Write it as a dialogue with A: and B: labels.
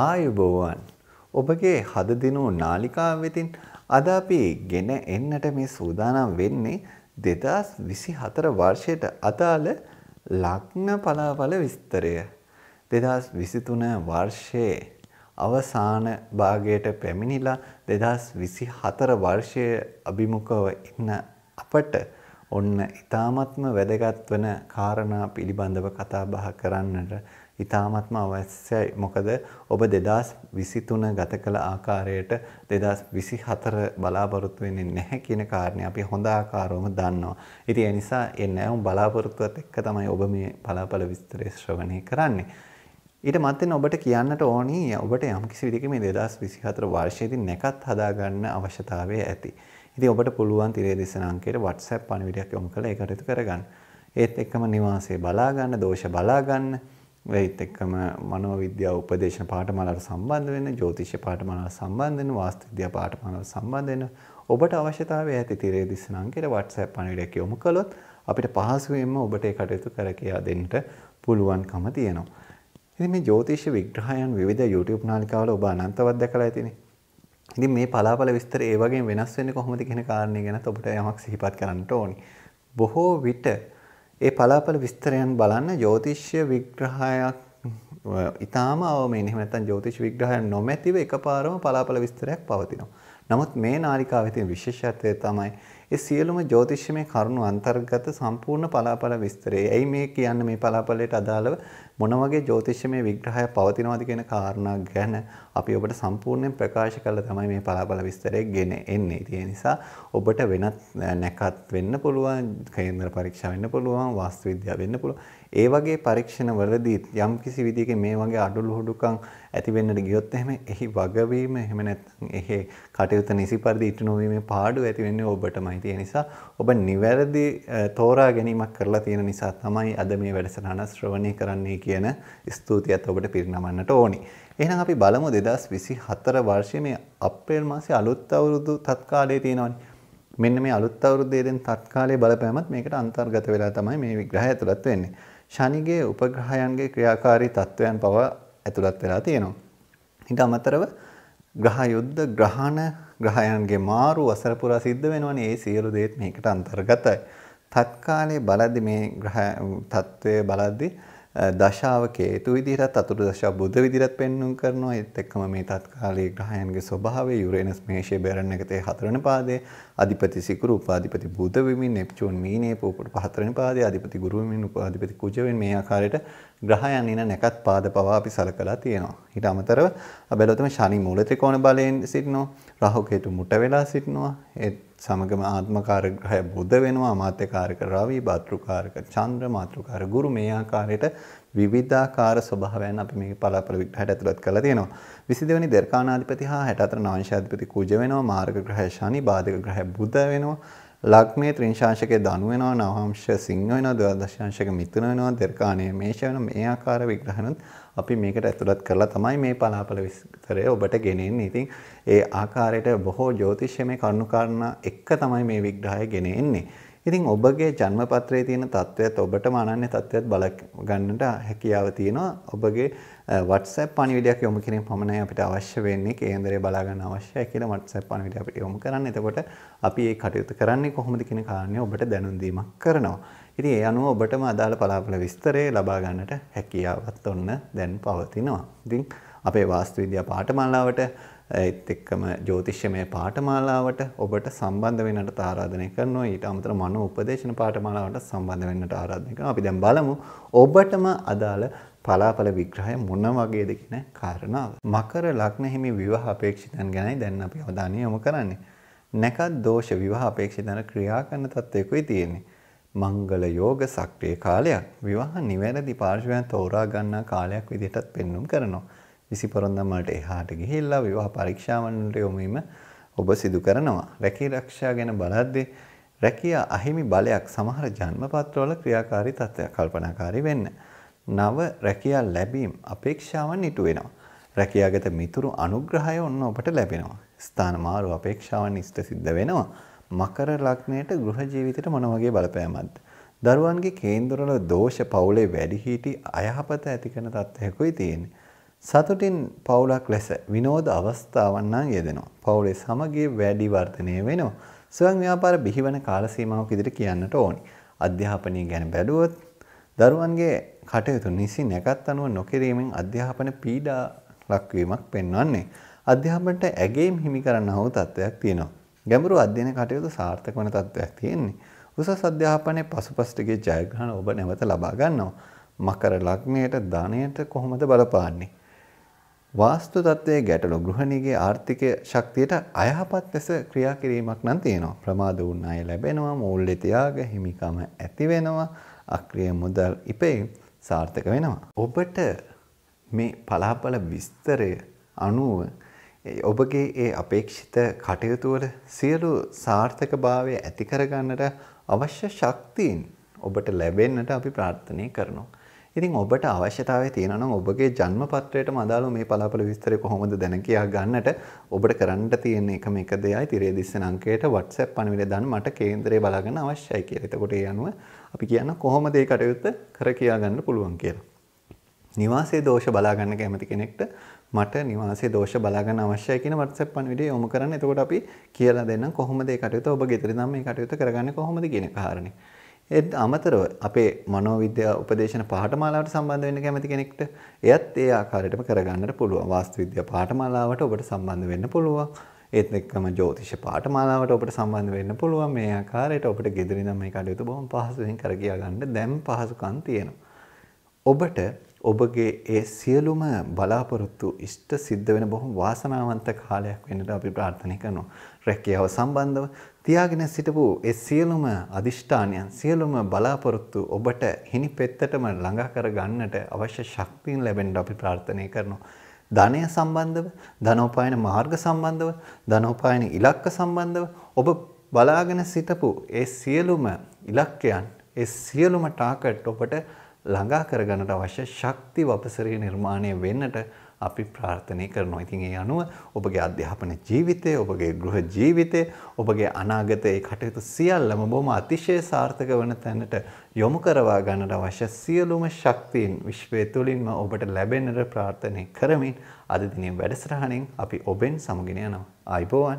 A: ආයුබෝවන් ඔබගේ හදදිනු නාලිකාව වෙතින් අද අපි ගෙන එන්නට මේ සූදානම් වෙන්නේ දෙදස් විසි හතර වර්ෂයට අදාළ ලක්න පලාඵල විස්තරය. දෙදස් විසිතුන වර්ෂයේ අවසාන භාගයට පැමිණිලා දෙදස් විසි හතර වර්ෂය අභිමුකව ඉන්න අපට ඔන්න ඉතාමත්ම වැදගත් වන කාරණා පිළිබඳව කතා බහ කරන්නට ඉතාමත්ම අවශ්‍යයි. මොකද ඔබ 2023 ගත කළ ආකාරයට 2024 බලාපොරොත්තු වෙන්නේ නැහැ කියන කාරණේ අපි හොඳ ආකාරවම දන්නවා. ඉතින් ඒ නිසා ඒ නැවුම් බලාපොරොත්තුවත් එක්ක තමයි ඔබ මේ බලාපල විස්තරය ශ්‍රවණය කරන්නේ. ඊට මත්තෙන් ඔබට කියන්නට ඕනි ඔබට යම්කිසි විදිහක මේ 2024 වර්ෂයේදී නැකත් හදාගන්න අවශ්‍යතාවය ඇති. ඉතින් ඔබට පුළුවන් තිරේ දේශන අංකයට WhatsApp පණිවිඩයක් යොමු කරලා ඒකට කරගන්න. ඒත් එක්කම නිවාසයේ බලාගන්න, දෝෂ බලාගන්න, ඒත් එක්කම මනෝවිද්‍යාව උපදේශන පාඨමාලාවට සම්බන්ධ වෙන, ජ්‍යොතිෂ පාඨමාලාවට සම්බන්ධ වෙන, වාස්තු විද්‍යා පාඨමාලාවට සම්බන්ධ වෙන ඔබට අවශ්‍යතාවය ඇති තිරේ දිස්ස නංකයට WhatsApp පණිවිඩයක් යොමු කළොත් අපිට පහසුවෙන්ම ඔබට ඒ කටයුතු කර කියා දෙන්නට පුළුවන්කම තියෙනවා. ඉතින් මේ ජ්‍යොතිෂ විග්‍රහයන් විවිධ YouTube නාලිකාවල ඔබ අනන්තවත් දැකලා ඇතිනේ. ඉතින් මේ පලාපල විස්තර ඒ වගේ වෙනස් වෙන්නේ කොහොමද කියන කාරණේ ගැනත් ඔබට යමක් සිහිපත් කරන්න ඕනි. බොහෝ විට ඒ පලාපල විස්තරයන් බලන්න ජෝතිෂ්‍ය විග්‍රහයක් ඉතාම අවමෙන් එහෙම නැත්නම් ජෝතිෂ විග්‍රහය නොමැතිව එකපාරම පලාපල විස්තරයක් පවතිනවා. නමුත් මේ නාලිකාවේ තියෙන විශේෂත්වය තමයි ඒ සියලුම ජ්‍යොතිෂ්‍යමය කරුණු අන්තර්ගත සම්පූර්ණ පලාපල විස්තරය. එයි මේ කියන්නේ මේ පලාපලයට අදාළව මොන වගේ ජ්‍යොතිෂ්‍යමය විග්‍රහයක් පවතිනවද කියන කාරණා ගැන අපි ඔබට සම්පූර්ණයෙන් ප්‍රකාශ කළා තමයි මේ පලාපල විස්තරය ගෙන එන්නේ. ඒ නිසා ඔබට වෙනත් නැකත් වෙන්න පුළුවන්, කේන්ද්‍ර පරීක්ෂා වෙන්න පුළුවන්, වාස්තු විද්‍යාව වෙන්න පුළුවන්. ඒ වගේ පරීක්ෂණ වලදී යම්කිසි විදිහකින් මේ වගේ අඩලු හොඩුකම් ඇති වෙන්නට ගියොත් එහෙම එහි වගවීම එහෙම නැත්නම් එහි කටයුතු නිසි පරිදි ඉටු නොවීමේ පාඩුව ඇති වෙන්නේ ඔබටමයි. ඒ නිසා ඔබ නිවැරදි තෝරා ගැනීමක් කරලා තියෙන නිසා තමයි අද මේ වැඩසටහන ශ්‍රවණය කරන්නේ කියන ස්තුතියත් ඔබට පිරිනමන්නට ඕනි. එහෙනම් අපි බලමු 2024 වර්ෂයේ මේ අප්‍රේල් මාසේ අලුත් අවුරුදු තත්කාලයේ තියෙනවනේ. මෙන්න මේ අලුත් අවුරුද්දේ දැන් තත්කාලයේ බලපෑමත් මේකට අන්තර්ගත වෙලා තමයි මේ විග්‍රහය ඇතුළත් වෙන්නේ. ශනිගේ උපග්‍රහයන්ගේ ක්‍රියාකාරී තත්වයන් පවා ඇතුළත් වෙලා තියෙනවා. ඊට අමතරව ග්‍රහ යුද්ධ ග්‍රහණ ග්‍රහයන්ගේ මාරු වසර පුරා සිද්ධ වෙනවනේ ඒ සියලු දේත් මේකට අන්තර්ගතයි. තත්කාලේ බලද්දි මේ ග්‍රහ තත්වයේ බලද්දි දශාවක හේතු විදිහටත් අතුරු දශාව බුද්ධ විදිහටත් පෙන්වුම් කරනවා. ඒත් එක්කම මේ තත්කාලීය ග්‍රහයන්ගේ ස්වභාවය යුරේනස් මේෂය බැරන් එකතේ හතරවෙනි පාදයේ අධිපති සිකුරු උපාධිපති බුධ වෙමින් නෙප්චූන් මීනේ පූපට පහතරවෙනි පාදයේ අධිපති ගුරු වෙමින් උපාධිපති කුජ වෙමින් මේ ආකාරයට ග්‍රහයන් එන නැකත් පාද පවා අපි සලකලා තියෙනවා. ඊට අමතරව බැලුවොත් මේ ශනි මූල ත්‍රිකෝණ බලයෙන් සිටිනවා. රාහු කේතු මුට වෙලා සිටිනවා. ඒත් සමගම ආත්මකාරග්‍රහය බුද්ධ වෙනවා අමාත්‍යකාරක රවි භාතෘකාරක චන්ද්‍ර මාතෘකාර ගුරු මේ ආකාරයට විවිධාකාර ස්වභාවයන් අපි මේ පලාපල විග්‍රහයට ඇතුළත් කරලා තියෙනවා 22 වෙනි දර්කානාධිපති හා 64 නාංශාධිපති කුජ වෙනවා මාර්ග ග්‍රහය ශනි බාධක ග්‍රහය බුද්ධ වෙනවා ලග්නේ ත්‍රිංශාංශකයේ ධනු වෙනවා නවංශ සිංහ වෙනවා ද්වාදශාංශක මිථුන වෙනවා දෙර්කාණයේ මේෂ වෙනවා මේ ආකාර විග්‍රහනොත් අපි මේකට ඇතුළත් කරලා තමයි මේ පලාපල විස්තරය ඔබට ගෙනෙන්නේ. ඉතින් ඒ ආකාරයට බොහෝ ජ්‍යොතිෂ්‍යමය කරුණු කාරණා එක තමයි මේ විග්‍රහය ගෙනෙන්නේ. ඉතින් ඔබගේ ජන්මපත්‍රයේ තියෙන තත්ත්වයත් ඔබටම අනන්‍ය තත්ත්වයක් බල ගන්නට හැකියාව තියෙනවා. ඔබගේ WhatsApp පණිවිඩයක් යොමු කිරීම පමණයි අපිට අවශ්‍ය වෙන්නේ කේන්දරය බලා ගන්න අවශ්‍යයි කියලා WhatsApp පණිවිඩය අපිට යොමු කරන්න. එතකොට අපි මේ කටයුතු කරන්නේ කොහොමද කියන කාරණය ඔබට දැනුම් දීමක් කරනවා. ඉතින් ඒ අනුව ඔබටම අදාළ පලාපල විස්තරය ලබා ගන්නට හැකියාවත් ඔන්න දැන් පවතිනවා. ඉතින් අපේ වාස්තු විද්‍යා පාඨමාලාවට ඒත් එක්කම ජෝතිෂ්‍යමය පාඨමාලාවට ඔබට සම්බන්ධ වෙන්නට ආරාධනය කරනවා. ඊට අමතරව මනෝ උපදේශන පාඨමාලාවට සම්බන්ධ වෙන්නට ආරාධනය කරනවා. අපි දැන් බලමු ඔබටම අදාළ පලාපල විග්‍රහය මොන වගේද කියන කාරණාව. මකර ලග්න හිමි විවාහ අපේක්ෂිතයන් ගැනයි දැන් අපි අවධානය යොමු කරන්නේ. නැකත් දෝෂ විවාහ අපේක්ෂිතයන් ක්‍රියා කරන තත්වයකයි තියෙන්නේ. මංගල යෝග සක්‍රිය කාලයක් විවාහ නිවැරදි පාර්ශවයන් තෝරා ගන්නා කාලයක් විදිහටත් පෙන්눔 කරනවා. විසිපොරොන්දම්මට එහාට ගිහිල්ලා විවාහ පරීක්ෂාවන්ට යොමීම ඔබ සිදු කරනවා. රැකී රක්ෂා ගැන බලද්දී රැකියා අහිමි බලයක් සමහර ජන්මපත්‍රවල ක්‍රියාකාරී තත්ත්වයක් කල්පනාකාරී වෙන්න. නව රැකියා ලැබීම් අපේක්ෂාවන් ඉටු වෙනවා. රැකියාගත මිතුරු අනුග්‍රහය ඔන්න ඔබට ලැබෙනවා. ස්ථාන මාරු අපේක්ෂාවන් ඉෂ්ට සිද්ධ වෙනවා. මකර ලග්නයට ගෘහ ජීවිතයට මොන වගේ බලපෑමක්ද? දරුවන්ගේ කේන්දරවල දෝෂ පවුලේ වැඩිහිටි අයහපත ඇති කරන තත්ත්වයකුයි තියෙන්නේ. සතුටින් පවුලක් ලෙස විනෝද අවස්ථාවන් නම් යෙදෙනවා. පවුලේ සමගිය වැඩි වර්ධනය වෙනවා. ස්වයං ව්‍යාපාර බිහිවන කාල සීමාවක් ඉදිරිය කියන්නට ඕනි. අධ්‍යාපනය ගැන බැලුවොත් දරුවන්ගේ කටයුතු නිසි නැකත් අනුව නොකිරීමෙන් අධ්‍යාපන පීඩා ලක්වීමක් පෙන්වන්නේ. අධ්‍යාපනට ඇගේම් හිමි කරන්න හෝ තත්ත්වයක් තියෙනවා. ගැඹුරු අධ්‍යයන කටයුතු සාර්ථක වන තත්ත්වයක් තියෙන්නේ. උසස් අධ්‍යාපනයේ පසුපසටගේ ජයග්‍රහණ ඔබ නැවත ලබා ගන්නවා. මකර ලග්නයට ධනයට කොහොමද බලපාන්නේ? වාස්තු තත්ත්වයේ ගැටලු ගෘහණීගේ ආර්ථික ශක්තියට අයහපත් ලෙස ක්‍රියා කිරීමක් නම් තියෙනවා. ප්‍රමාද වුණ අය ලැබෙනවා, මූල්‍ය තියාග හිමිකම ඇති වෙනවා, අක්‍රිය මුදල් ඉපේ සාර්ථක වෙනවා. ඔබට මේ පලාපල විස්තරය අනුව ඔබගේ ඒ අපේක්ෂිත කටයුතු වල සියලු සාර්ථකභාවය ඇති කරගන්නට අවශ්‍ය ශක්තියින් ඔබට ලැබෙන්නට අපි ප්‍රාර්ථනා කරනවා. ඉතින් ඔබට අවශ්‍යතාවය තියෙනවා නම් ඔබගේ ජන්ම පත්‍රයටම අදාළව මේ පලාපල විස්තරය කොහොමද දැන කියා ගන්නට ඔබට කරන්න තියෙන එකම එක දෙයයි තිරේ දිස්සන අංකයට WhatsApp පණිවිඩය දාන්න මට කේන්දරය බලාගන්න අවශ්‍යයි කියලා. එතකොට ඒ අනුව අපි කියන්න කොහොමද ඒ කටයුත්ත කර කියා ගන්න පුළුවන් කියලා. නිවාසේ දෝෂ බලාගන්න කැමති කෙනෙක්ට මට නිවාසේ දෝෂ බලාගන්න අවශ්‍යයි කියන WhatsApp පණිවිඩය යොමු කරන්න. එතකොට අපි කියලා දෙන්නම් කොහොමද ඒ කටයුත්ත ඔබ ගෙදරින් නම් මේ කටයුත්ත කරගන්නේ කොහොමද කියන කාරණේ. ඒත් අමතරව අපේ මනෝවිද්‍යා උපදේශන පාඨමාලාවට සම්බන්ධ වෙන්න කැමති කෙනෙක්ට එයත් ඒ ආකාරයටම කරගන්නට පුළුවන්. වාස්තු විද්‍යා පාඨමාලාවට ඔබට සම්බන්ධ වෙන්න පුළුවන්. ඒත් එක්කම ජ්‍යොතිෂ පාඨමාලාවට ඔබට සම්බන්ධ වෙන්න පුළුවන්. මේ ආකාරයට ඔබට gedirinam මේ කටයුතු බොහොම පහසුවෙන් කරගියා ගන්න දැන් පහසුකම් තියෙනවා. ඔබට ඔබගේ ඒ සියලුම බලාපොරොත්තු ඉෂ්ට සිද්ධ වෙන බොහොම වාසනාවන්ත කාලයක් වෙන්නට අපි ප්‍රාර්ථනා කරනවා. රැකියාව සම්බන්ධව තියාගෙන සිටපු ඒ සියලුම අදිෂ්ඨානයන් සියලුම බලාපොරොත්තු ඔබට හිනි පෙත්තටම ළඟා කර ගන්නට අවශ්‍ය ශක්තියන් ලැබෙන්න අපි ප්‍රාර්ථනා කරනවා. ධනය සම්බන්ධව, ධනෝපායන මාර්ග සම්බන්ධව, ධනෝපායන ඉලක්ක සම්බන්ධව ඔබ බලාගෙන සිටපු ඒ සියලුම ඉලක්කයන්, ඒ සියලුම ටාගට් ඔබට ළඟා කරගන්නට අවශ්‍ය ශක්ති වපසරය නිර්මාණය වෙන්නට අපි ප්‍රාර්ථනය කරනවා. ඉතින් ඒ අනුව ඔබගේ අධ්‍යාපන ජීවිතය, ඔබගේ ගෘහ ජීවිතය, ඔබගේ අනාගතයේ කටයුතු සියල්ලම බොහොම අතිශය සාර්ථක වන තැනට යොමු කරවා ගන්නට අවශ්‍ය සියලුම ශක්තියින් විශ්වය තුලින්ම ඔබට ලැබෙන්නට ප්‍රාර්ථනා කරමින් අද දිනේ වැඩසටහනින් අපි ඔබෙන් සමුගෙන යනවා. ආයිබෝවන්